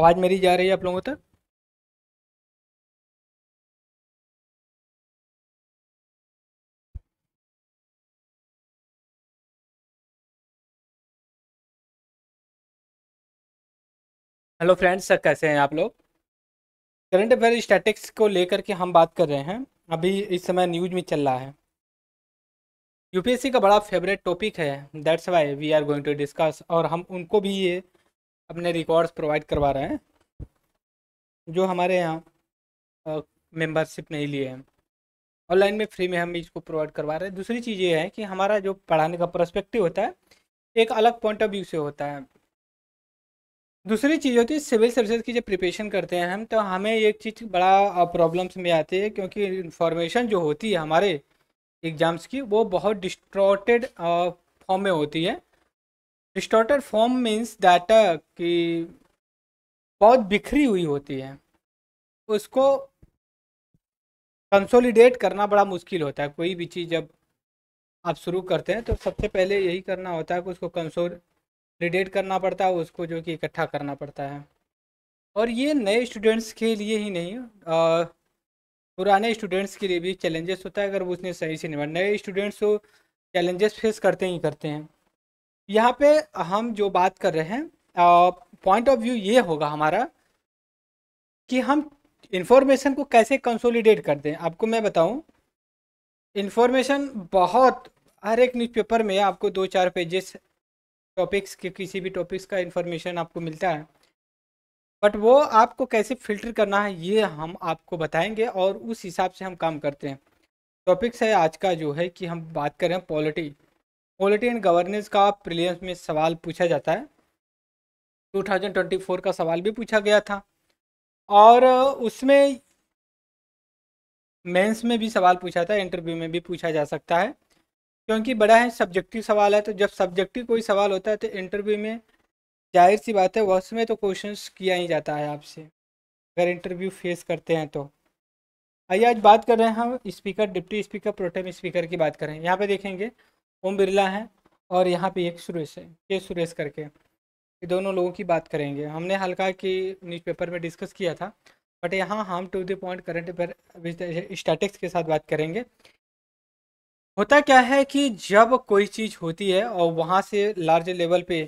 आवाज़ मेरी जा रही है आप लोगों तक हेलो फ्रेंड्स सर कैसे हैं आप लोग करंट अफेयर स्टैटिक्स को लेकर के हम बात कर रहे हैं अभी इस समय न्यूज में चल रहा है यूपीएससी का बड़ा फेवरेट टॉपिक है that's why we are going to discuss और हम उनको भी ये अपने रिकॉर्ड्स प्रोवाइड करवा रहे हैं जो हमारे यहाँ मेंबरशिप नहीं लिए हैं ऑनलाइन में फ्री में हम इसको प्रोवाइड करवा रहे हैं दूसरी चीज़ ये है कि हमारा जो पढ़ाने का परस्पेक्टिव होता है एक अलग पॉइंट ऑफ व्यू से होता है दूसरी चीज़ होती है सिविल सर्विसेज की जब प्रिपरेशन करते हैं हम तो हमें एक चीज़ बड़ा प्रॉब्लम्स में आती है क्योंकि इन्फॉर्मेशन जो होती है हमारे एग्ज़ाम्स की वो बहुत डिस्ट्रॉटेड फॉर्म में होती है डिस्टॉर्टेड फॉर्म मीन्स डाटा की बहुत बिखरी हुई होती है उसको कंसोलिडेट करना बड़ा मुश्किल होता है कोई भी चीज़ जब आप शुरू करते हैं तो सबसे पहले यही करना होता है कि उसको कंसोलिडेट करना पड़ता है उसको जो कि इकट्ठा करना पड़ता है और ये नए स्टूडेंट्स के लिए ही नहीं आ, पुराने स्टूडेंट्स के लिए भी चैलेंजेस होता है अगर वो उसने सही से नहीं नए स्टूडेंट्स तो चैलेंजेस फेस करते ही करते हैं यहाँ पे हम जो बात कर रहे हैं पॉइंट ऑफ व्यू ये होगा हमारा कि हम इंफॉर्मेशन को कैसे कंसोलिडेट कर दें आपको मैं बताऊं इंफॉर्मेशन बहुत हर एक न्यूज़पेपर में आपको दो चार पेजेस टॉपिक्स के किसी भी टॉपिक्स का इन्फॉर्मेशन आपको मिलता है बट वो आपको कैसे फिल्टर करना है ये हम आपको बताएंगे और उस हिसाब से हम काम करते हैं टॉपिक्स है आज का जो है कि हम बात कर रहे हैं पॉलिटी पॉलिटी एंड गवर्नेंस का प्रिलियंस में सवाल पूछा जाता है 2024 का सवाल भी पूछा गया था और उसमें मेंस में भी सवाल पूछा था इंटरव्यू में भी पूछा जा सकता है क्योंकि बड़ा है सब्जेक्टिव सवाल है तो जब सब्जेक्टिव कोई सवाल होता है तो इंटरव्यू में जाहिर सी बात है उसमें तो क्वेश्चन किया ही जाता है आपसे अगर इंटरव्यू फेस करते हैं तो आइए आज बात कर रहे हैं हम speaker deputy speaker pro tem speaker की बात करें यहाँ पे देखेंगे ओम बिरला है और यहाँ पे एक सुरेश है के सुरेश करके ये दोनों लोगों की बात करेंगे हमने हल्का कि न्यूज़पेपर में डिस्कस किया था बट यहाँ हम to the point current affair statics के साथ बात करेंगे होता क्या है कि जब कोई चीज़ होती है और वहाँ से लार्ज लेवल पे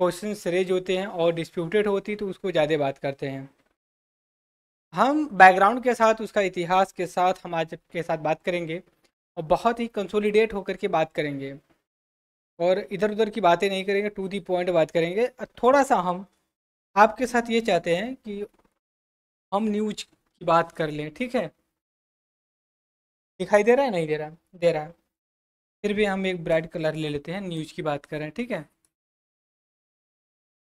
क्वेश्चन रेज होते हैं और डिस्प्यूटेड होती है तो उसको ज़्यादा बात करते हैं हम बैकग्राउंड के साथ उसका इतिहास के साथ हम आज के साथ बात करेंगे और बहुत ही कंसोलिडेट होकर के बात करेंगे और इधर उधर की बातें नहीं करेंगे टू दी पॉइंट बात करेंगे थोड़ा सा हम आपके साथ ये चाहते हैं कि हम न्यूज की बात कर लें ठीक है दिखाई दे रहा है नहीं दे रहा है दे रहा है फिर भी हम एक ब्राइट कलर ले लेते हैं न्यूज की बात कर रहे हैं ठीक है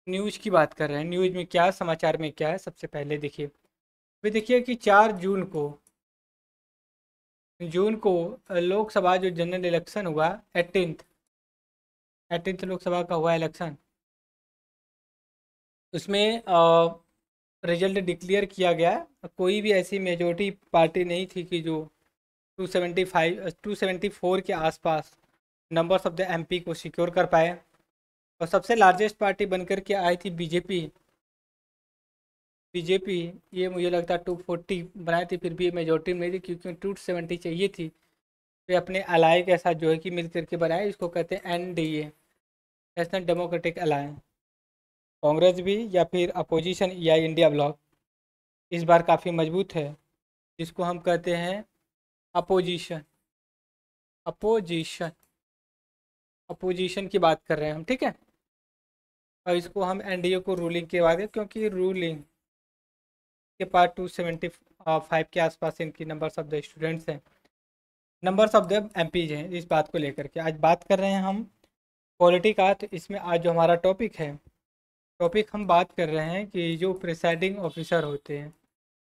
न्यूज की बात कर रहे हैं न्यूज में क्या समाचार में क्या है सबसे पहले देखिए अभी देखिए कि चार जून को जून को लोकसभा जो जनरल इलेक्शन हुआ एटीनथ एटीनथ लोकसभा का हुआ इलेक्शन उसमें रिजल्ट डिक्लेयर किया गया कोई भी ऐसी मेजोरिटी पार्टी नहीं थी कि जो 275 274 के आसपास नंबर्स ऑफ द एमपी को सिक्योर कर पाए और सबसे लार्जेस्ट पार्टी बनकर के आई थी बीजेपी बीजेपी ये मुझे लगता टू फोर्टी बनाई थी फिर भी मेजोरिटी नहीं थी क्योंकि टू सेवेंटी चाहिए थी वे अपने अलाय के साथ जो है कि मिल करके बनाए इसको कहते हैं N D A National Democratic अलाय कांग्रेस भी या फिर अपोजिशन या इंडिया ब्लॉक इस बार काफ़ी मजबूत है जिसको हम कहते हैं अपोजिशन अपोजिशन अपोजिशन की बात कर रहे हैं हम ठीक है और इसको हम एनडीए को रूलिंग के बाद क्योंकि रूलिंग के पास टू सेवेंटी फाइव के आसपास इनकी नंबर्स ऑफ द स्टूडेंट्स हैं नंबर्स ऑफ द एम हैं इस बात को लेकर के आज बात कर रहे हैं हम क्वालिटी का तो इसमें आज जो हमारा टॉपिक है टॉपिक हम बात कर रहे हैं कि जो प्रिसाइडिंग ऑफिसर होते हैं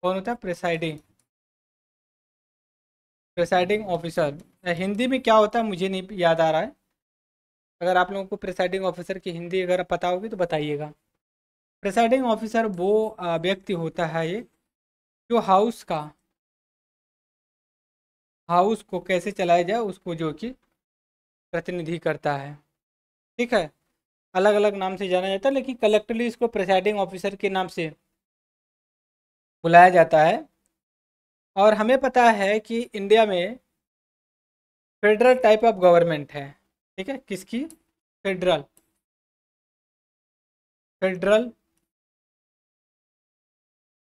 कौन होता है प्रिसाइडिंग प्रिसाइडिंग ऑफिसर हिंदी में क्या होता है मुझे नहीं याद आ रहा है अगर आप लोगों को प्रिसाइडिंग ऑफिसर की हिंदी अगर पता होगी तो बताइएगा प्रेसाइडिंग ऑफिसर वो व्यक्ति होता है ये जो हाउस का हाउस को कैसे चलाया जाए उसको जो कि प्रतिनिधि करता है ठीक है अलग अलग नाम से जाना जाता है लेकिन कलेक्टरली इसको प्रेसाइडिंग ऑफिसर के नाम से बुलाया जाता है और हमें पता है कि इंडिया में फेडरल टाइप ऑफ गवर्नमेंट है ठीक है किसकी फेडरल फेडरल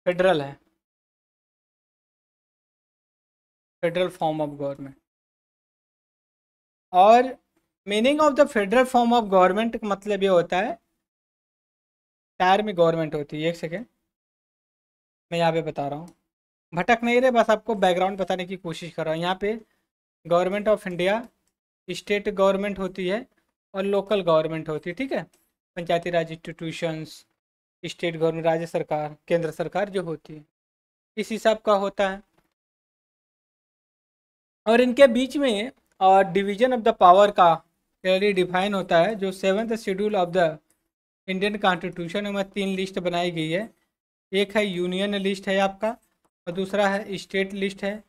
फेडरल है फेडरल फॉर्म ऑफ गवर्नमेंट और meaning of the federal form of government का मतलब ये होता है टायर में गवर्नमेंट होती है एक सेकेंड मैं यहाँ पे बता रहा हूँ भटक नहीं रहे बस आपको बैकग्राउंड बताने की कोशिश कर रहा हूँ यहाँ पे government of India state government होती है और लोकल गवर्नमेंट होती है ठीक है Panchayati Raj institutions state government राज्य सरकार केंद्र सरकार जो होती है इस हिसाब का होता है और इनके बीच में और डिवीजन ऑफ द पावर का क्लियरली डिफाइन होता है जो seventh schedule of the Indian constitution में तीन लिस्ट बनाई गई है एक है यूनियन लिस्ट है आपका और दूसरा है स्टेट लिस्ट है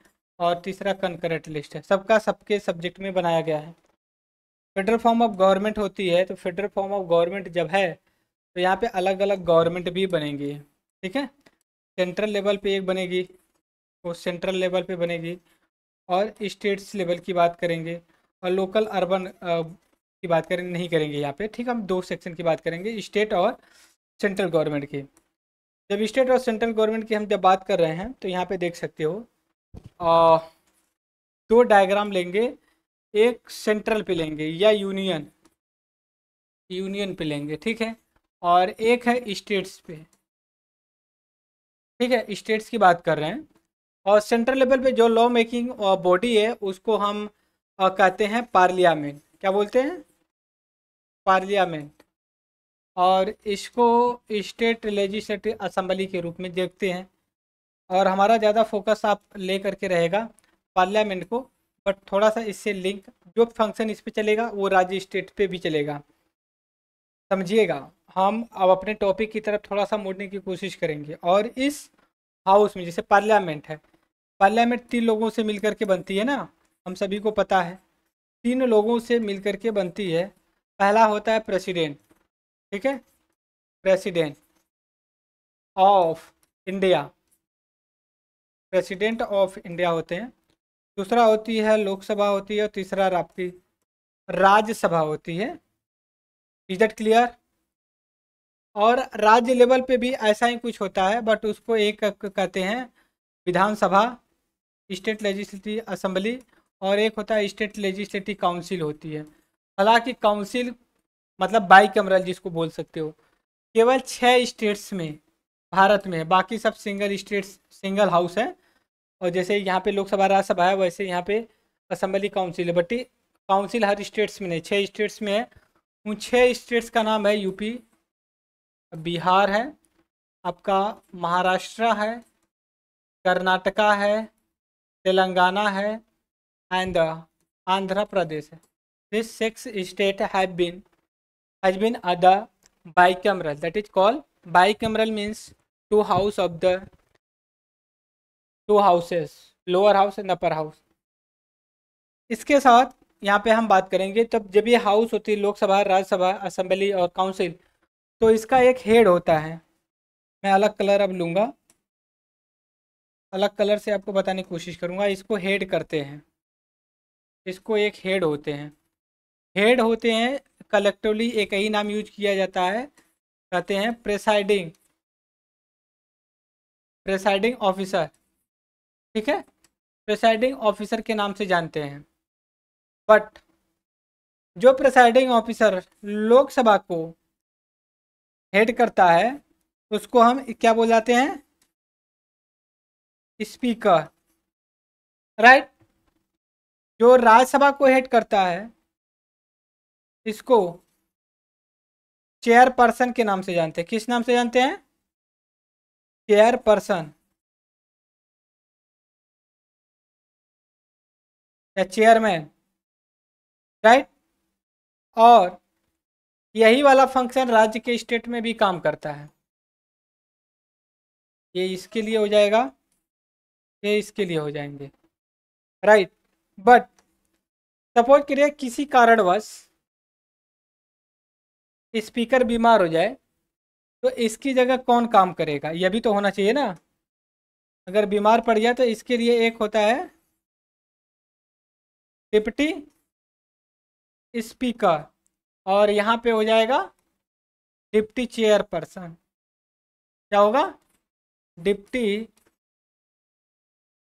और तीसरा कंकरेंट लिस्ट है सबका सबके सब्जेक्ट में बनाया गया है फेडरल फॉर्म ऑफ गवर्नमेंट होती है तो फेडरल फॉर्म ऑफ गवर्नमेंट जब है तो यहाँ पे अलग अलग गवर्नमेंट भी बनेगी ठीक है सेंट्रल लेवल पे एक बनेगी वो सेंट्रल लेवल पे बनेगी और स्टेट्स लेवल की बात करेंगे और लोकल अर्बन की बात करें नहीं करेंगे यहाँ पे ठीक हम दो सेक्शन की बात करेंगे स्टेट और सेंट्रल गवर्नमेंट की जब स्टेट और सेंट्रल गवर्नमेंट की हम जब बात कर रहे हैं तो यहाँ पे देख सकते हो आ, दो डायग्राम लेंगे एक सेंट्रल पे लेंगे या यूनियन यूनियन पे लेंगे ठीक है और एक है स्टेट्स पे ठीक है स्टेट्स की बात कर रहे हैं और सेंट्रल लेवल पे जो लॉ मेकिंग बॉडी है उसको हम कहते हैं पार्लियामेंट क्या बोलते हैं पार्लियामेंट और इसको स्टेट लेजिस्टिव असम्बली के रूप में देखते हैं और हमारा ज़्यादा फोकस आप ले करके रहेगा पार्लियामेंट को बट थोड़ा सा इससे लिंक जो फंक्शन इस पर चलेगा वो राज्य स्टेट पे भी चलेगा समझिएगा हम अब अपने टॉपिक की तरफ थोड़ा सा मोड़ने की कोशिश करेंगे और इस हाउस में जैसे पार्लियामेंट है पार्लियामेंट तीन लोगों से मिलकर के बनती है ना हम सभी को पता है तीन लोगों से मिलकर के बनती है पहला होता है प्रेसिडेंट ठीक है president of India president of India होते हैं दूसरा होती है लोकसभा होती है और तीसरा आपकी राज्यसभा होती है इज दैट क्लियर और राज्य लेवल पे भी ऐसा ही कुछ होता है बट उसको एक कहते हैं विधानसभा स्टेट लेजिस्लेटिव असम्बली और एक होता है स्टेट लेजिस्लेटिव काउंसिल होती है हालांकि काउंसिल मतलब बाई कैमरल जिसको बोल सकते हो केवल छः स्टेट्स में भारत में बाकी सब सिंगल स्टेट्स सिंगल हाउस है और जैसे यहाँ पे लोकसभा राज्यसभा है वैसे यहाँ पे असम्बली काउंसिल है बट काउंसिल हर स्टेट्स में नहीं छः स्टेट्स में है उन छः स्टेट्स का नाम है यूपी बिहार है आपका महाराष्ट्र है कर्नाटका है तेलंगाना है एंड आंध्र प्रदेश है this six state have been has bicameral that is is bicameral means two house of the two houses lower house and upper house इसके साथ यहाँ पे हम बात करेंगे तब जब ये हाउस होती है लोकसभा राज्यसभा असेंबली और काउंसिल तो इसका एक हेड होता है मैं अलग कलर अब लूँगा अलग कलर से आपको बताने की कोशिश करूँगा इसको हेड करते हैं इसको एक हेड होते हैं हेड होते हैं कलेक्टिवली एक ही नाम यूज किया जाता है कहते हैं प्रेसाइडिंग प्रेसाइडिंग ऑफिसर ठीक है प्रेसाइडिंग ऑफिसर के नाम से जानते हैं बट जो प्रेसाइडिंग ऑफिसर लोकसभा को हेड करता है उसको हम क्या बोल जाते हैं स्पीकर राइट जो राज्यसभा को हेड करता है इसको चेयर पर्सन के नाम से जानते हैं किस नाम से जानते हैं चेयर पर्सन या चेयरमैन राइट और यही वाला फंक्शन राज्य के स्टेट में भी काम करता है ये इसके लिए हो जाएगा ये इसके लिए हो जाएंगे राइट बट सपोज करिए किसी कारणवश स्पीकर बीमार हो जाए तो इसकी जगह कौन काम करेगा यह भी तो होना चाहिए ना अगर बीमार पड़ गया तो इसके लिए एक होता है डिप्टी स्पीकर और यहाँ पे हो जाएगा डिप्टी चेयर पर्सन क्या होगा deputy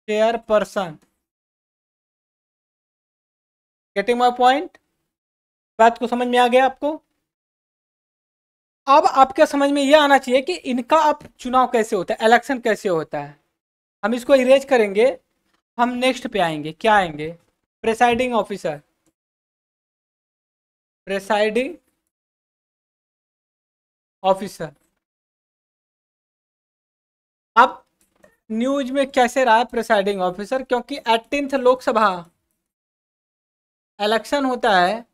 chair person getting my point बात को समझ में आ गया आपको अब आपके समझ में यह आना चाहिए कि इनका अब चुनाव कैसे होता है इलेक्शन कैसे होता है हम इसको इरेज करेंगे हम नेक्स्ट पे आएंगे क्या आएंगे प्रेसाइडिंग ऑफिसर प्रेसाइडिंग ऑफिसर अब न्यूज में कैसे रहा है प्रेसाइडिंग ऑफिसर क्योंकि एटीनथ लोकसभा इलेक्शन होता है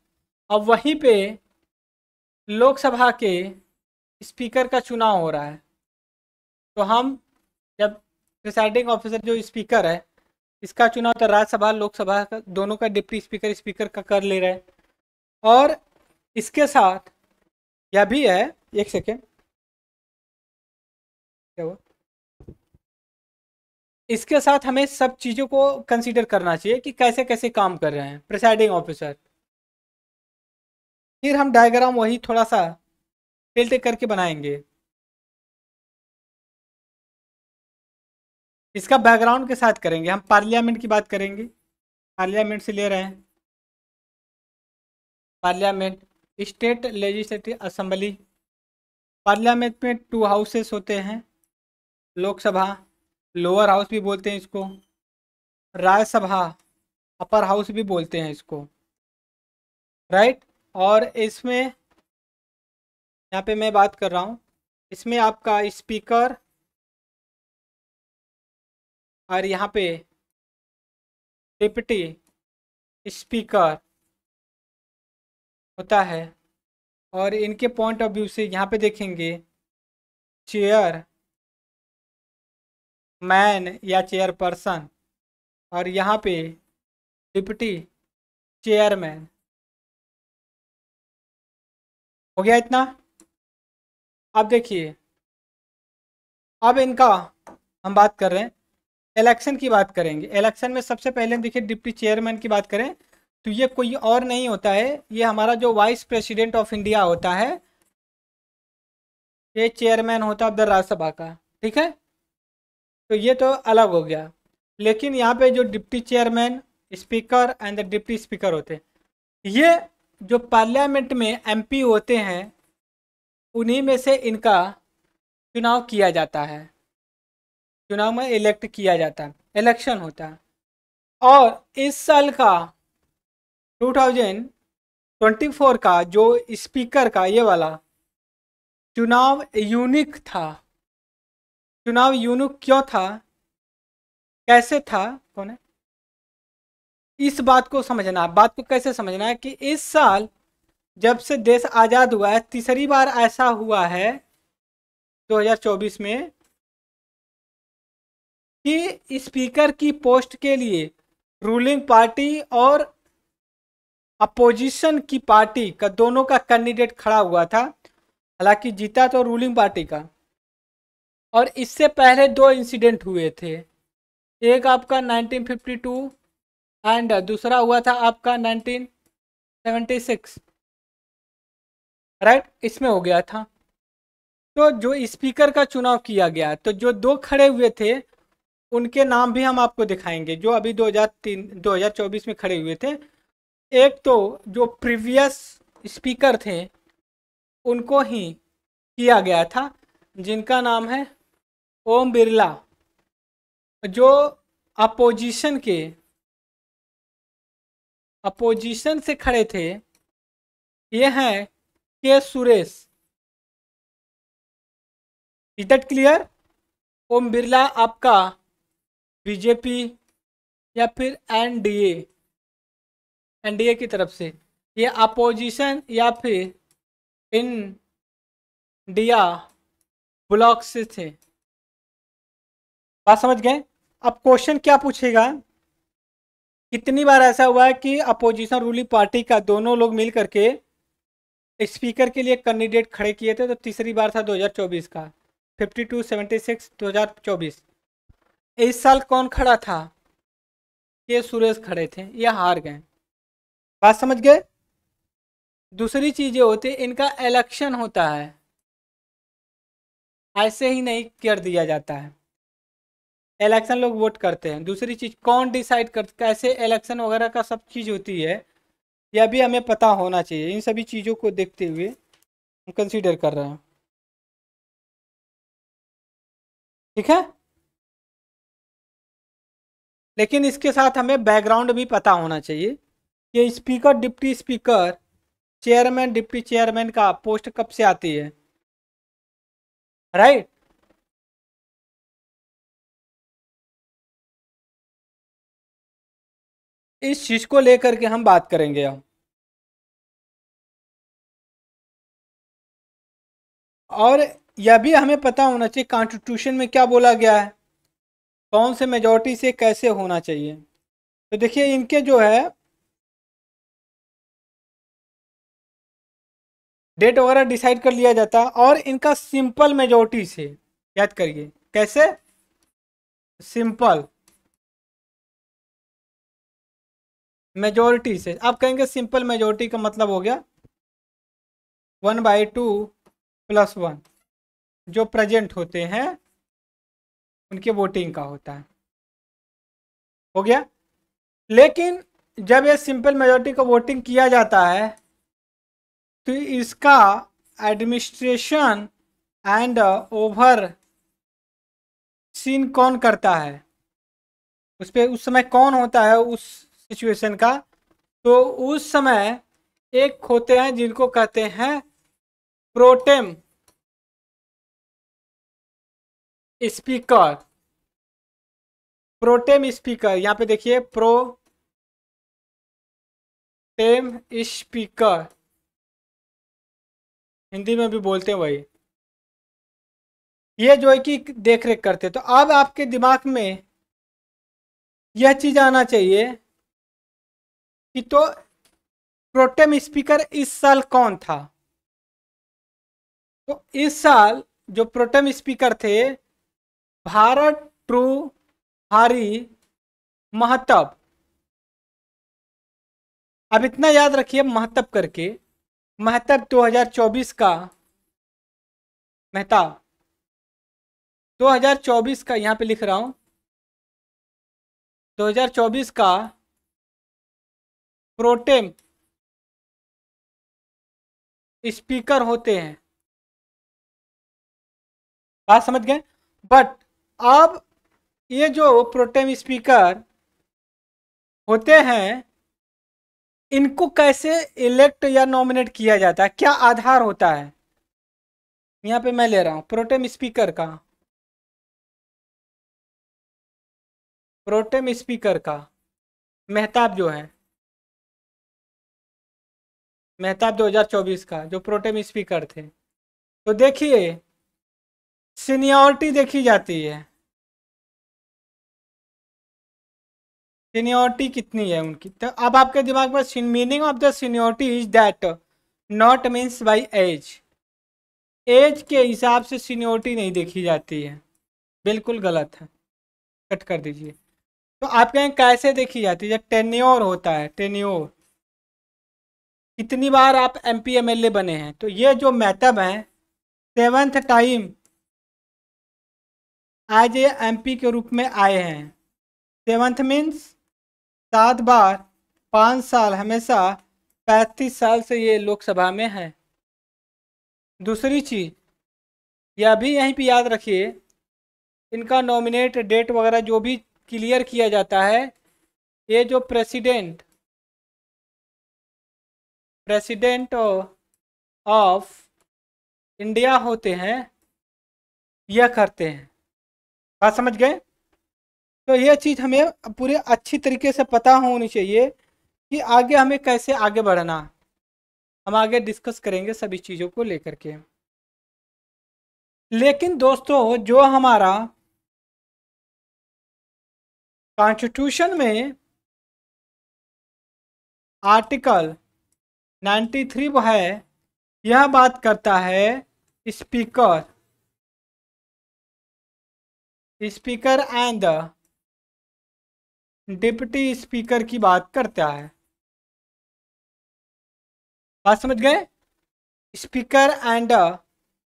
और वहीं पे लोकसभा के स्पीकर का चुनाव हो रहा है तो हम जब प्रिसाइडिंग ऑफिसर जो स्पीकर है इसका चुनाव तो राज्यसभा लोकसभा का दोनों का डिप्टी स्पीकर स्पीकर का कर ले रहे हैं और इसके साथ यह भी है एक सेकेंड क्या हुआ इसके साथ हमें सब चीज़ों को कंसीडर करना चाहिए कि कैसे कैसे काम कर रहे हैं प्रिसाइडिंग ऑफिसर फिर हम डायग्राम वही थोड़ा सा फिल्टे करके बनाएंगे इसका बैकग्राउंड के साथ करेंगे हम पार्लियामेंट की बात करेंगे पार्लियामेंट से ले रहे हैं parliament state legislative assembly parliament में टू हाउसेस होते हैं लोकसभा लोअर हाउस भी बोलते हैं इसको राज्यसभा अपर हाउस भी बोलते हैं इसको राइट और इसमें यहाँ पे मैं बात कर रहा हूँ इसमें आपका स्पीकर और यहाँ पे डिप्टी स्पीकर होता है और इनके पॉइंट ऑफ व्यू से यहाँ पे देखेंगे चेयर मैन या चेयर पर्सन और यहाँ पे डिप्टी चेयरमैन हो गया इतना अब देखिए अब इनका हम बात कर रहे हैं इलेक्शन की बात करेंगे इलेक्शन में सबसे पहले देखिए डिप्टी चेयरमैन की बात करें तो ये कोई और नहीं होता है ये हमारा जो वाइस प्रेसिडेंट ऑफ इंडिया होता है ये चेयरमैन होता है राज्यसभा का ठीक है तो ये तो अलग हो गया लेकिन यहाँ पे जो deputy chairman speaker and the deputy speaker होते ये जो पार्लियामेंट में एमपी होते हैं उन्हीं में से इनका चुनाव किया जाता है चुनाव में इलेक्ट किया जाता है इलेक्शन होता है और इस साल का 2024 का जो स्पीकर का ये वाला चुनाव यूनिक था चुनाव यूनिक क्यों था कैसे था कौन है इस बात को समझना बात को कैसे समझना है कि इस साल जब से देश आज़ाद हुआ है तीसरी बार ऐसा हुआ है 2024 में कि स्पीकर की पोस्ट के लिए रूलिंग पार्टी और अपोजिशन की पार्टी का दोनों का कैंडिडेट खड़ा हुआ था हालांकि जीता तो रूलिंग पार्टी का और इससे पहले दो इंसिडेंट हुए थे एक आपका 1952 एंड दूसरा हुआ था आपका 1976 राइट इसमें हो गया था तो जो स्पीकर का चुनाव किया गया तो जो दो खड़े हुए थे उनके नाम भी हम आपको दिखाएंगे जो अभी 2003 2024 में खड़े हुए थे एक तो जो प्रीवियस स्पीकर थे उनको ही किया गया था जिनका नाम है ओम बिरला जो अपोजिशन के अपोजिशन से खड़े थे ये हैं K Suresh is that clear Om Birla आपका बीजेपी या फिर एनडीए एनडीए की तरफ से ये अपोजिशन या फिर इन डिया ब्लॉक से थे बात समझ गए अब क्वेश्चन क्या पूछेगा कितनी बार ऐसा हुआ है कि अपोजिशन रूलिंग पार्टी का दोनों लोग मिल करके स्पीकर के लिए कैंडिडेट खड़े किए थे तो तीसरी बार था 2024 का 52 76 2024 इस साल कौन खड़ा था ये सुरेश खड़े थे ये हार गए बात समझ गए दूसरी चीज़ें होती है इनका इलेक्शन होता है ऐसे ही नहीं कर दिया जाता है इलेक्शन लोग वोट करते हैं दूसरी चीज़ कौन डिसाइड कर कैसे इलेक्शन वगैरह का सब चीज़ होती है यह भी हमें पता होना चाहिए इन सभी चीज़ों को देखते हुए हम कंसीडर कर रहे हैं ठीक है लेकिन इसके साथ हमें बैकग्राउंड भी पता होना चाहिए ये speaker deputy speaker chairman deputy chairman का पोस्ट कब से आती है राइट इस चीज को लेकर के हम बात करेंगे हम और यह भी हमें पता होना चाहिए कॉन्स्टिट्यूशन में क्या बोला गया है कौन से मेजोरिटी से कैसे होना चाहिए तो देखिए इनके जो है डेट वगैरह डिसाइड कर लिया जाता और इनका सिंपल मेजोरिटी से याद करिए कैसे सिंपल मेजोरिटी से आप कहेंगे सिंपल मेजोरिटी का मतलब हो गया one by two plus one जो प्रेजेंट होते हैं उनके वोटिंग का होता है हो गया लेकिन जब ये सिंपल मेजोरिटी का वोटिंग किया जाता है तो इसका एडमिनिस्ट्रेशन एंड ओवर सीन कौन करता है उस पर उस समय कौन होता है उस सिचुएशन का तो उस समय एक होते हैं जिनको कहते हैं प्रोटेम स्पीकर प्रोटेम स्पीकर यहाँ पे देखिए प्रो टेम स्पीकर हिंदी में भी बोलते हैं वही ये जो है कि देख रेख करते तो अब आपके दिमाग में यह चीज आना चाहिए कि तो प्रोटेम स्पीकर इस साल कौन था तो इस साल जो प्रोटेम स्पीकर थे भारत ट्रू हारी महतब अब इतना याद रखिए महतब करके महतब 2024 का मेहता 2024 का यहाँ पे लिख रहा हूँ 2024 का प्रोटेम स्पीकर होते हैं बात समझ गए बट अब ये जो प्रोटेम स्पीकर होते हैं इनको कैसे इलेक्ट या नॉमिनेट किया जाता है क्या आधार होता है यहाँ पे मैं ले रहा हूँ प्रोटेम स्पीकर का प्रोटेम स्पीकर का मेहताब जो है मेहताब 2024 का जो प्रोटेम स्पीकर थे तो देखिए सीनियॉरिटी देखी जाती है सीनियोरिटी कितनी है उनकी तो अब आपके दिमाग में meaning of the seniority is that not means by age age के हिसाब से सीनियोरिटी नहीं देखी जाती है बिल्कुल गलत है कट कर दीजिए तो आपके यहाँ कैसे देखी जाती है जब टेन्योर होता है टेन्योर कितनी बार आप M P M L A बने हैं तो ये जो मैथब है सेवन्थ टाइम आज ये एम पी के रूप में आए हैं सेवन्थ मीन्स सात बार पाँच साल हमेशा पैंतीस साल से ये लोकसभा में है दूसरी चीज़ यह भी यहीं पे याद रखिए इनका नॉमिनेट डेट वगैरह जो भी क्लियर किया जाता है ये जो प्रेसिडेंट प्रेसिडेंट ऑफ इंडिया होते हैं यह करते हैं बात समझ गए तो ये चीज़ हमें पूरे अच्छी तरीके से पता होनी चाहिए कि आगे हमें कैसे आगे बढ़ना हम आगे डिस्कस करेंगे सभी चीज़ों को लेकर के लेकिन दोस्तों जो हमारा कॉन्स्टिट्यूशन में आर्टिकल 93 वो है यह बात करता है speaker speaker and deputy speaker की बात करता है बात समझ गए स्पीकर एंड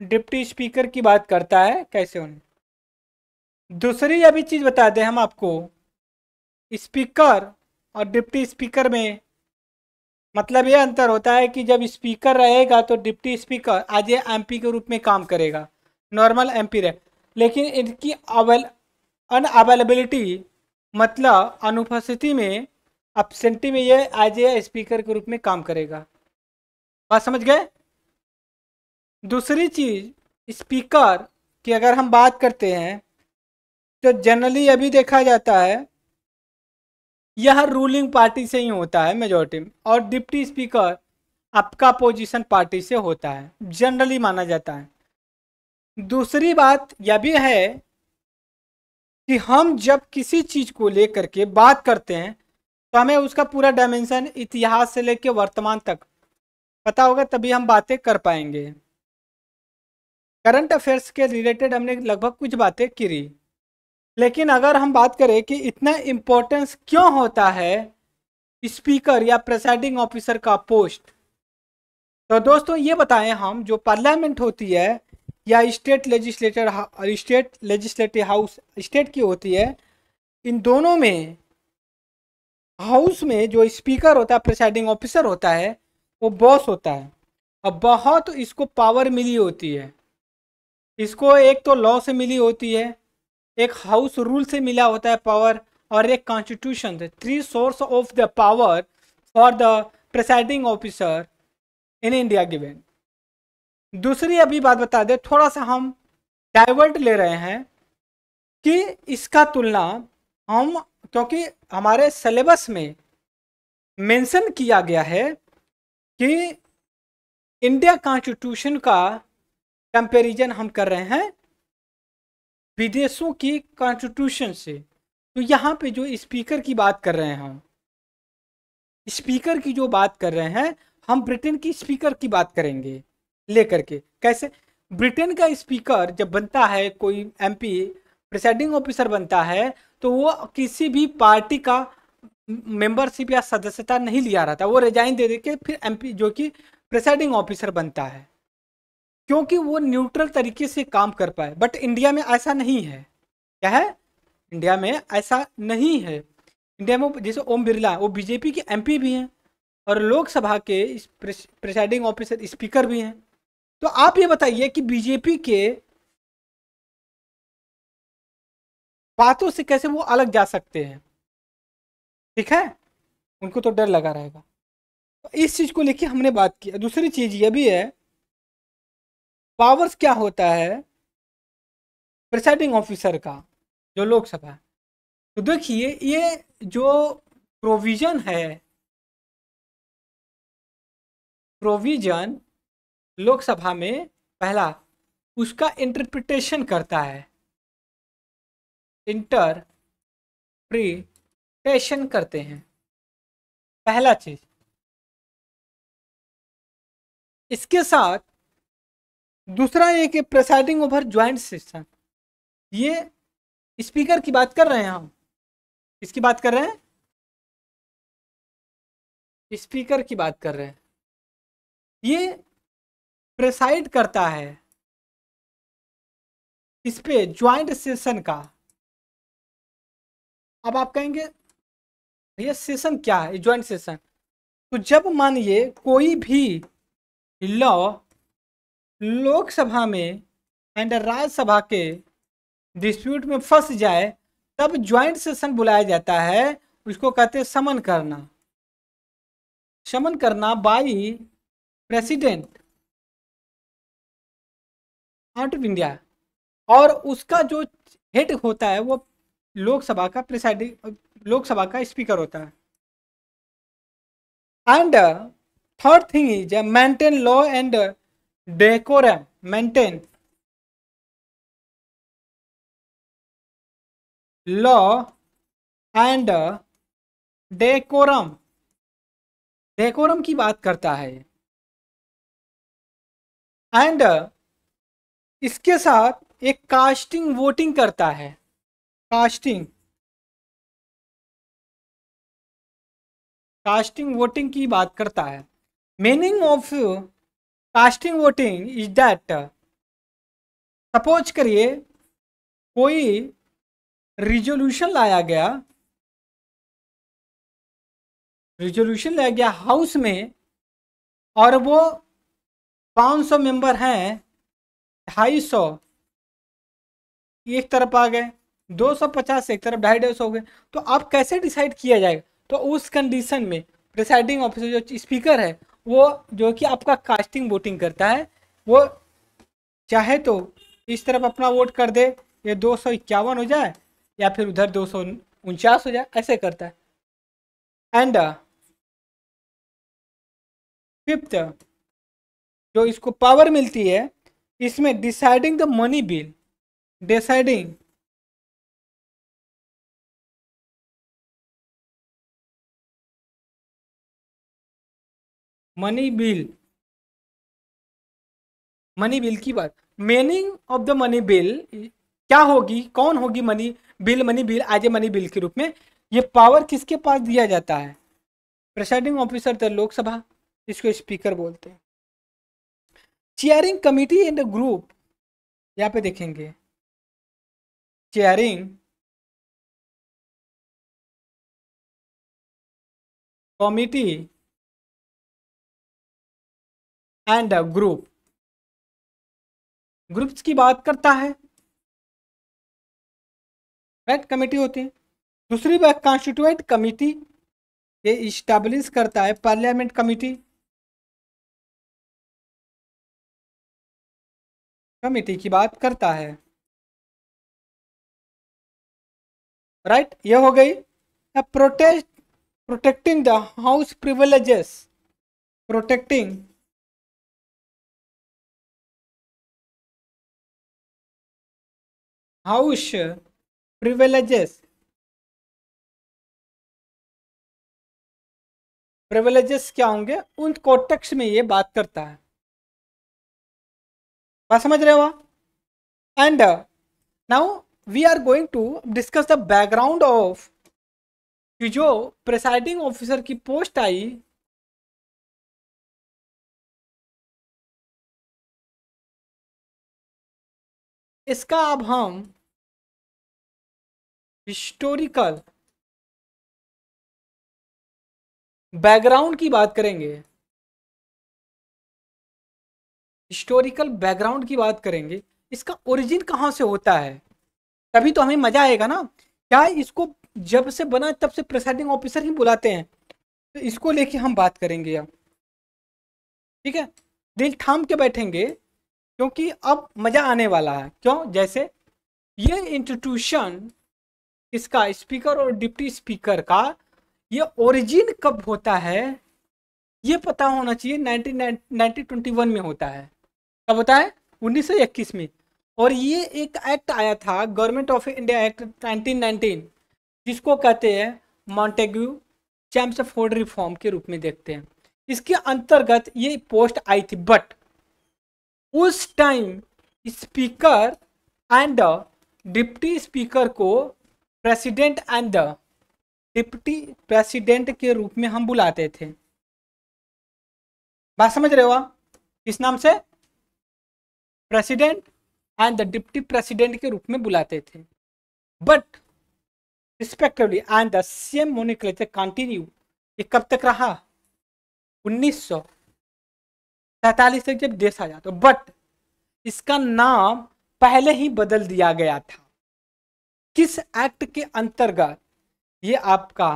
डिप्टी स्पीकर की बात करता है कैसे उन दूसरी अभी चीज़ बता दें हम आपको स्पीकर और डिप्टी स्पीकर में मतलब ये अंतर होता है कि जब स्पीकर रहेगा तो डिप्टी स्पीकर आज ये एम के रूप में काम करेगा नॉर्मल एम रहे लेकिन इनकी अवेल अनअवेलेबिलिटी मतलब अनुपस्थिति में अपसेंटी में यह एज ए स्पीकर के रूप में काम करेगा बात समझ गए दूसरी चीज स्पीकर की अगर हम बात करते हैं तो जनरली अभी देखा जाता है यह रूलिंग पार्टी से ही होता है मेजोरिटी में और डिप्टी स्पीकर आपका अपोजिशन पार्टी से होता है जनरली माना जाता है दूसरी बात यह भी है कि हम जब किसी चीज़ को लेकर के बात करते हैं तो हमें उसका पूरा डायमेंशन इतिहास से लेकर वर्तमान तक पता होगा तभी हम बातें कर पाएंगे करंट अफेयर्स के रिलेटेड हमने लगभग कुछ बातें करी लेकिन अगर हम बात करें कि इतना इम्पोर्टेंस क्यों होता है स्पीकर या प्रेसाइडिंग ऑफिसर का पोस्ट तो दोस्तों ये बताएं हम जो पार्लियामेंट होती है या state legislator state legislative house state की होती है इन दोनों में हाउस में जो स्पीकर होता है प्रिसाइडिंग ऑफिसर होता है वो बॉस होता है और बहुत इसको पावर मिली होती है इसको एक तो लॉ से मिली होती है एक हाउस रूल से मिला होता है पावर और एक कॉन्स्टिट्यूशन से three source of the power for the presiding officer in India given दूसरी अभी बात बता दें थोड़ा सा हम डाइवर्ट ले रहे हैं कि इसका तुलना हम क्योंकि हमारे सिलेबस में मेंशन किया गया है कि इंडिया कॉन्स्टिट्यूशन का कंपैरिजन हम कर रहे हैं विदेशों की कॉन्स्टिट्यूशन से तो यहाँ पे जो स्पीकर की बात कर रहे हैं हम स्पीकर की जो बात कर रहे हैं हम ब्रिटेन की स्पीकर की बात करेंगे लेकर के कैसे ब्रिटेन का स्पीकर जब बनता है कोई एमपी प्रिसाइडिंग ऑफिसर बनता है तो वो किसी भी पार्टी का मेंबरशिप या सदस्यता नहीं लिया रहता वो रिजाइन दे दे के फिर एमपी जो कि प्रिसाइडिंग ऑफिसर बनता है क्योंकि वो न्यूट्रल तरीके से काम कर पाए बट इंडिया में ऐसा नहीं है क्या है इंडिया में ऐसा नहीं है इंडिया में जैसे ओम बिरला वो बीजेपी के एमपी भी हैं और लोकसभा के प्रिसाइडिंग ऑफिसर स्पीकर भी हैं तो आप ये बताइए कि बीजेपी के बातों से कैसे वो अलग जा सकते हैं ठीक है उनको तो डर लगा रहेगा तो इस चीज को लेके हमने बात की दूसरी चीज ये भी है पावर्स क्या होता है प्रिसाइडिंग ऑफिसर का जो लोकसभा तो देखिए ये जो प्रोविजन है प्रोविजन लोकसभा में पहला उसका इंटरप्रिटेशन करता है इंटरप्रिटेशन करते हैं पहला चीज इसके साथ दूसरा ये कि प्रेसाइडिंग ओवर ज्वाइंट सेशन ये स्पीकर की बात कर रहे हैं हम इसकी बात कर रहे हैं स्पीकर की बात कर रहे हैं ये प्रेसाइड करता है इस पे ज्वाइंट सेशन का अब आप कहेंगे भैया सेशन क्या है ज्वाइंट सेशन तो जब मानिए कोई भी लॉ लोकसभा में एंड राज्यसभा के डिस्प्यूट में फंस जाए तब ज्वाइंट सेशन बुलाया जाता है उसको कहते हैं समन करना समन करना by president out of India और उसका जो हेड होता है वो लोकसभा का प्रेसाइडिंग लोकसभा का स्पीकर होता है and third thing is maintain law and decorum maintain law and decorum decorum की बात करता है एंड इसके साथ एक कास्टिंग वोटिंग करता है कास्टिंग कास्टिंग वोटिंग की बात करता है meaning of casting voting is that suppose करिए कोई रिजोल्यूशन लाया गया रिजोल्यूशन लाया गया हाउस में और वो 500 मेंबर हैं ढाई सौ एक तरफ आ गए दो सौ पचास एक तरफ ढाई ढाई सौ हो गए तो अब कैसे डिसाइड किया जाएगा तो उस कंडीशन में प्रिसाइडिंग ऑफिसर जो स्पीकर है वो जो कि आपका कास्टिंग वोटिंग करता है वो चाहे तो इस तरफ अपना वोट कर दे ये दो सौ इक्यावन हो जाए या फिर उधर दो सौ उनचास हो जाए ऐसे करता है एंड फिफ्थ uh, जो इसको पावर मिलती है इसमें deciding the money bill deciding money bill money bill की बात meaning of the money bill क्या होगी कौन होगी मनी बिल मनी बिल आज ए मनी बिल के रूप में ये पावर किसके पास दिया जाता है प्रेसाइडिंग ऑफिसर द लोकसभा इसको स्पीकर बोलते हैं चेयरिंग कमिटी एंड ग्रुप यहां पे देखेंगे chairing committee and group groups की बात करता है राइट कमेटी होती है दूसरी बात कॉन्स्टिट्यूएंट कमिटी ये इस्टेब्लिश करता है पार्लियामेंट कमेटी कमिटी की बात करता है राइट right? यह हो गई protest protecting the house privileges protecting house privileges privileges क्या होंगे उन कॉन्टेक्स्ट में ये बात करता है बात समझ रहे हो and now we are going to discuss the background of कि जो प्रिसाइडिंग ऑफिसर की पोस्ट आई इसका अब हम हिस्टोरिकल बैकग्राउंड की बात करेंगे हिस्टोरिकल बैकग्राउंड की बात करेंगे इसका ओरिजिन कहाँ से होता है तभी तो हमें मजा आएगा ना क्या इसको जब से बना तब से प्रिसाइडिंग ऑफिसर ही बुलाते हैं तो इसको लेके हम बात करेंगे अब ठीक है दिल थाम के बैठेंगे क्योंकि अब मजा आने वाला है क्यों जैसे ये इंस्टीट्यूशन इसका स्पीकर और डिप्टी स्पीकर का ये ओरिजिन कब होता है ये पता होना चाहिए नाइनटीन नाइनटीन ट्वेंटी वन में होता है कब होता है उन्नीस में और ये एक एक्ट आया था गवर्नमेंट ऑफ इंडिया एक्ट 1919 जिसको कहते हैं मॉन्टेग्यू चैम्स फोर्ड रिफॉर्म के रूप में देखते हैं इसके अंतर्गत ये पोस्ट आई थी बट उस time speaker and the deputy speaker को president and the deputy president के रूप में हम बुलाते थे बात समझ रहे हो आप किस नाम से president and the deputy president के रूप में बुलाते थे but respectively and the same nomenclature continue ये कब तक रहा उन्नीस सौ सैतालीस तक जब देश आया तो बट इसका नाम पहले ही बदल दिया गया था किस एक्ट के अंतर्गत ये आपका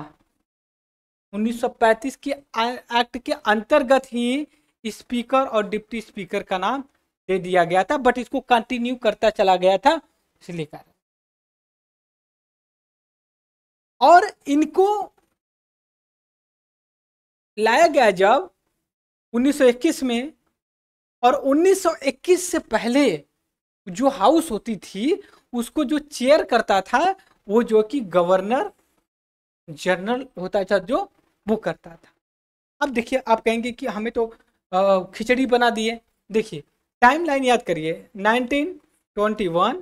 1935 के एक्ट के अंतर्गत ही स्पीकर और डिप्टी स्पीकर का नाम दे दिया गया था बट इसको कंटिन्यू करता चला गया था इसलिए कारण और इनको लाया गया जब 1921 में और 1921 से पहले जो हाउस होती थी उसको जो चेयर करता था वो जो कि गवर्नर जनरल होता था जो वो करता था अब देखिए आप कहेंगे कि हमें तो खिचड़ी बना दिए देखिए टाइमलाइन याद करिए 1921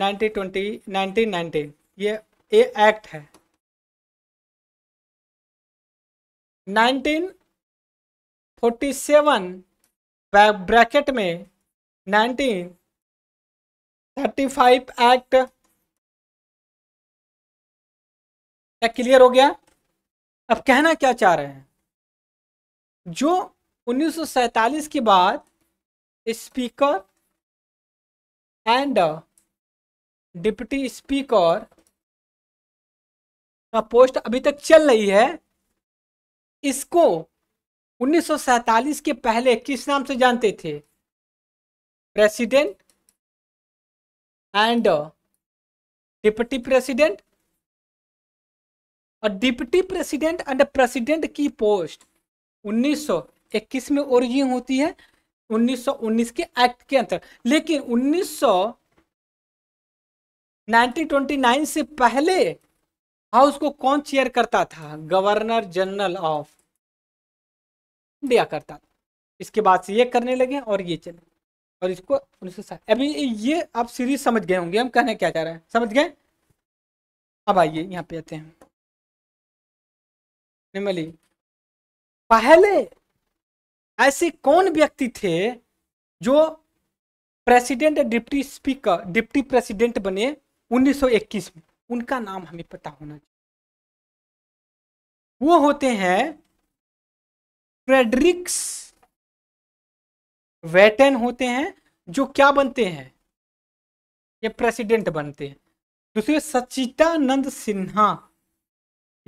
1920 1919 ये ए एक्ट है 1947 ब्रैकेट में 1935 एक्ट क्या क्लियर हो गया अब कहना क्या चाह रहे हैं जो 1947 के बाद speaker and डिप्टी स्पीकर का पोस्ट अभी तक चल रही है इसको 1947 के पहले किस नाम से जानते थे प्रेसिडेंट एंड डिप्टी प्रेसिडेंट और डिप्टी प्रेसिडेंट एंड प्रेसिडेंट की पोस्ट 1921 में ओरिजिन होती है 1919 के एक्ट के अंतर लेकिन 1929 से पहले हाउस को कौन चेयर करता था गवर्नर जनरल ऑफ इंडिया करता था इसके बाद से ये करने लगे और ये चले और इसको उन्नीस अभी ये आप सीरीज समझ गए होंगे हम कहने क्या चाह रहे हैं समझ गए अब आइए यहाँ पे आते हैं निमली पहले ऐसे कौन व्यक्ति थे जो president deputy speaker deputy president बने 1921 में उनका नाम हमें पता होना चाहिए वो होते हैं फ्रेडरिक्स वेटन होते हैं जो क्या बनते हैं ये प्रेसिडेंट बनते हैं दूसरे सचितानंद सिन्हा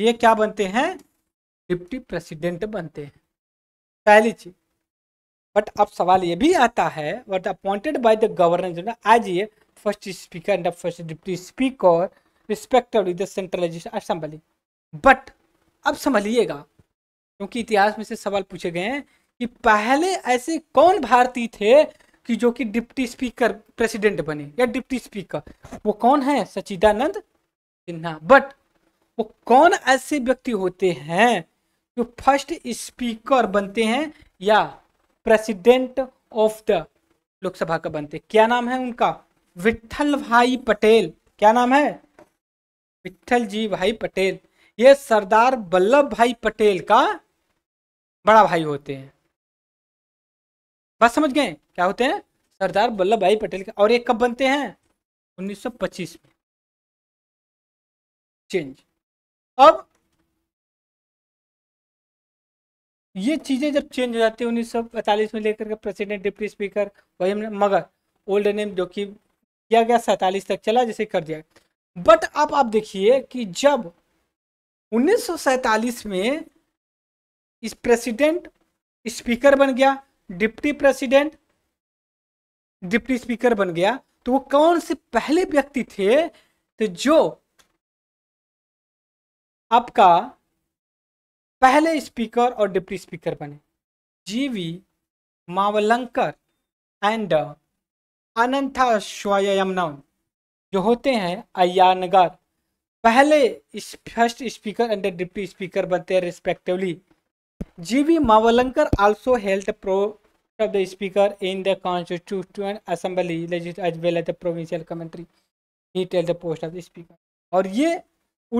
ये क्या बनते हैं डिप्टी प्रेसिडेंट बनते हैं पहली चीज बट अब सवाल ये भी आता है what appointed by the governor general as a first speaker and first deputy speaker respectively the centralisation assembly but अब संभलिएगा क्योंकि इतिहास में से सवाल पूछे गए हैं कि पहले ऐसे कौन भारतीय थे कि जो कि डिप्टी स्पीकर प्रेसिडेंट बने या डिप्टी स्पीकर वो कौन है सचिदानंद सिन्हा बट वो कौन ऐसे व्यक्ति होते हैं जो फर्स्ट स्पीकर बनते हैं या प्रेसिडेंट ऑफ द लोकसभा का बनते क्या नाम है उनका विठल भाई पटेल क्या नाम है विठल जी भाई पटेल ये सरदार वल्लभ भाई पटेल का बड़ा भाई होते हैं बस समझ गए क्या होते हैं सरदार वल्लभ भाई पटेल के और ये कब बनते हैं 1925 में चेंज अब ये चीज़ें जब चेंज हो जाती है उन्नीस में लेकर के प्रेसिडेंट डिप्टी स्पीकर वही मगर ओल्ड नेम जो कि किया गया सैंतालीस तक चला जैसे कर दिया बट अब आप देखिए कि जब उन्नीस में इस प्रेसिडेंट स्पीकर बन गया डिप्टी प्रेसिडेंट डिप्टी स्पीकर बन गया तो वो कौन से पहले व्यक्ति थे तो जो आपका पहले स्पीकर और डिप्टी स्पीकर बने G V Mavalankar and Ananthasayanam जो होते हैं अयानगर पहले first speaker and deputy speaker बनते हैं respectively G V Mavalankar also held pro of the speaker in the constitution assembly as well as the provincial commentary he tell the post of the speaker और ये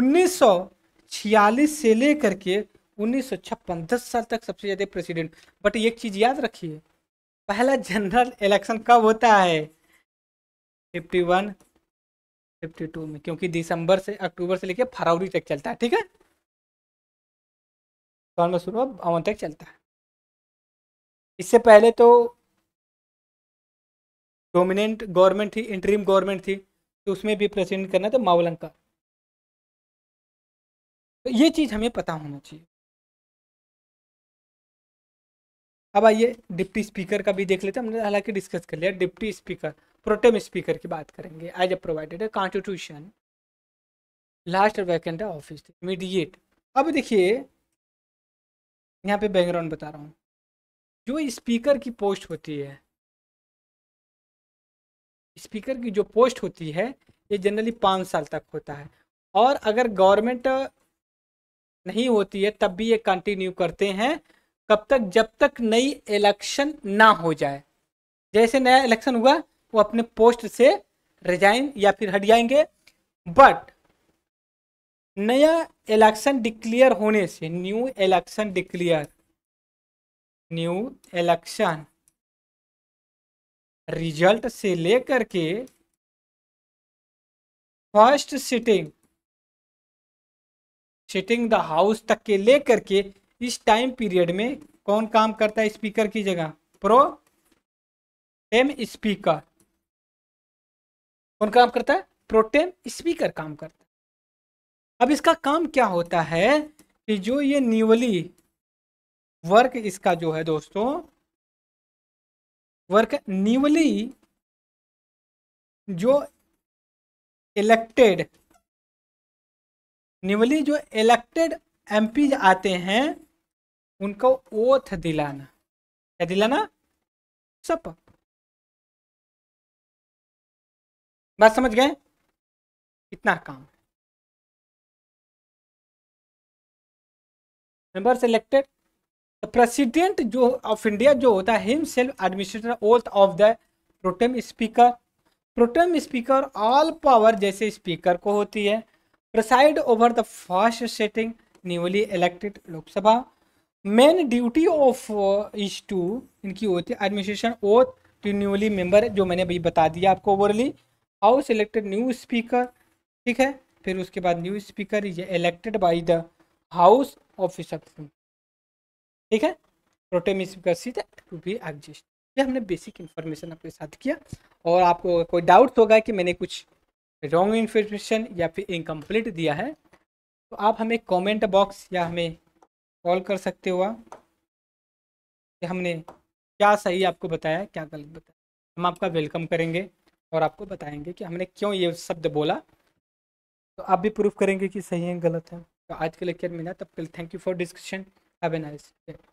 1946 से लेकर के उन्नीस सौ छप्पन दस साल तक सबसे ज़्यादा प्रेसिडेंट बट एक चीज़ याद रखिए पहला जनरल इलेक्शन कब होता है फिफ्टी वन फिफ्टी टू में क्योंकि दिसंबर से अक्टूबर से लेके फरवरी तक चलता है ठीक है अवन तक चलता है इससे पहले तो डोमिनेंट गवर्नमेंट थी इंटरिम गवर्नमेंट थी तो उसमें भी प्रेसिडेंट करना था मावलंका तो ये चीज़ हमें पता होना चाहिए अब आइए डिप्टी स्पीकर का भी देख लेते हैं हमने हालांकि डिस्कस कर लिया डिप्टी स्पीकर प्रोटेम स्पीकर की बात करेंगे as a provided constitution last vacant office immediate अब देखिए यहाँ पे बैकग्राउंड बता रहा हूँ जो स्पीकर की पोस्ट होती है स्पीकर की जो पोस्ट होती है ये जनरली पाँच साल तक होता है और अगर गवर्नमेंट नहीं होती है तब भी ये कंटिन्यू करते हैं कब तक जब तक नई इलेक्शन ना हो जाए जैसे नया इलेक्शन हुआ वो अपने पोस्ट से रिजाइन या फिर हट जाएंगे बट नया इलेक्शन डिक्लेयर होने से new election declare new election result से लेकर के first sitting sitting the house तक के लेकर के इस टाइम पीरियड में कौन काम करता है स्पीकर की जगह प्रो एम स्पीकर कौन काम करता है प्रोटेम स्पीकर काम करता है अब इसका काम क्या होता है कि जो ये न्यूली वर्क इसका जो है दोस्तों वर्क न्यूली जो इलेक्टेड न्यूली जो इलेक्टेड एमपी आते हैं उनको ओथ दिलाना क्या दिलाना शपथ बात समझ गए इतना काम है मेंबर सेलेक्टेड द प्रेसिडेंट जो ऑफ इंडिया जो होता है self administrator oath of the pro tem speaker pro tem speaker all power जैसे स्पीकर को होती है preside over the first setting newly elected Lok Sabha main duty of is to इनकी होती है एडमिनिस्ट्रेशन और टू न्यूली मेंबर जो मैंने अभी बता दिया आपको overly how selected new speaker ठीक है फिर उसके बाद new speaker is elected by the house officer ठीक है pro tem speaker seat to be exist ये हमने बेसिक इन्फॉर्मेशन आपके साथ किया और आपको कोई डाउट होगा कि मैंने कुछ रॉन्ग इन्फॉर्मेशन या फिर इनकम्प्लीट दिया है तो आप हमें कमेंट बॉक्स या हमें सॉल्व कर सकते हो आप कि हमने क्या सही आपको बताया क्या गलत बताया हम आपका वेलकम करेंगे और आपको बताएंगे कि हमने क्यों ये शब्द बोला तो आप भी प्रूफ करेंगे कि सही है गलत है तो आज के लेक्चर में ना तब कल thank you for discussion have a nice day